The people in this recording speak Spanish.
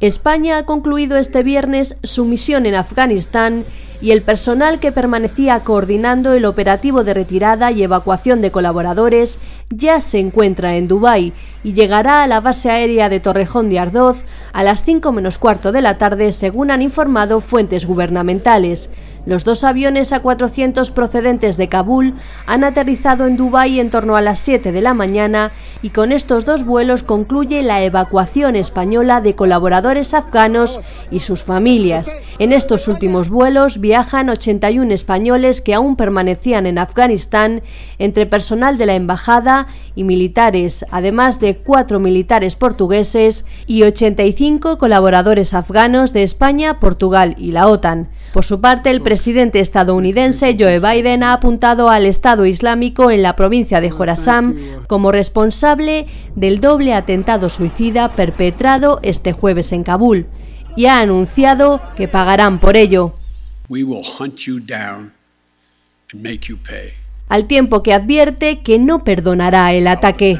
España ha concluido este viernes su misión en Afganistán y el personal que permanecía coordinando el operativo de retirada y evacuación de colaboradores ya se encuentra en Dubái y llegará a la base aérea de Torrejón de Ardoz a las 5 menos cuarto de la tarde, según han informado fuentes gubernamentales. Los dos aviones A400 procedentes de Kabul han aterrizado en Dubái en torno a las 7 de la mañana y con estos dos vuelos concluye la evacuación española de colaboradores afganos y sus familias. En estos últimos vuelos viajan 81 españoles que aún permanecían en Afganistán, entre personal de la embajada y militares, además de cuatro militares portugueses y 85 colaboradores afganos de España, Portugal y la OTAN. Por su parte, el presidente estadounidense Joe Biden ha apuntado al Estado Islámico en la provincia de Jorasam como responsable del doble atentado suicida perpetrado este jueves en Kabul y ha anunciado que pagarán por ello al tiempo que advierte que no perdonará el ataque.